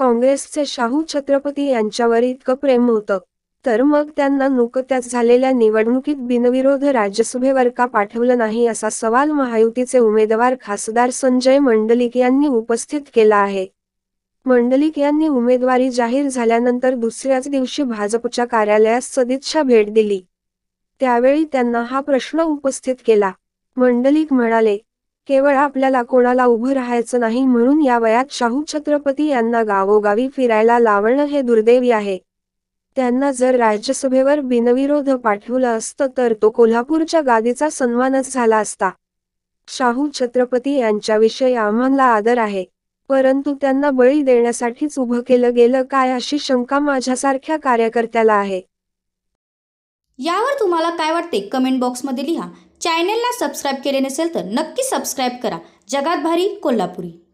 काँग्रेसचे शाहू छत्रपती यांच्यावर इतकं प्रेम होतं तर मग त्यांना नुकत्याच झालेल्या निवडणुकीत बिनविरोध राज्यसभेवर का पाठवलं नाही असा सवाल महायुतीचे उमेदवार खासदार संजय मंडलिक यांनी उपस्थित केला आहे मंडलिक यांनी उमेदवारी जाहीर झाल्यानंतर दुसऱ्याच दिवशी भाजपच्या कार्यालयास सदिच्छा भेट दिली त्यावेळी त्यांना हा प्रश्न उपस्थित केला मंडलिक म्हणाले केवळ आपल्याला कोणाला उभं राहायचं नाही म्हणून या वयात शाहू छत्रपती यांना गावोगावी फिरायला लावणं हे दुर्दैवी आहे त्यांना जर राज्यसभेवर बिनविरोध पाठवलं असतं तर तो कोल्हापूरच्या गादीचा सन्मानच झाला असता शाहू छत्रपती यांच्याविषयी आम्हाला आदर आहे परंतु त्यांना बळी देण्यासाठीच उभं केलं गेलं काय अशी शंका माझ्यासारख्या कार्यकर्त्याला आहे यावर तुम्हाला काय वाटते कमेंट बॉक्समध्ये लिहा चॅनेलला सबस्क्राईब केले नसेल तर नक्की सबस्क्राईब करा जगात भारी कोल्हापुरी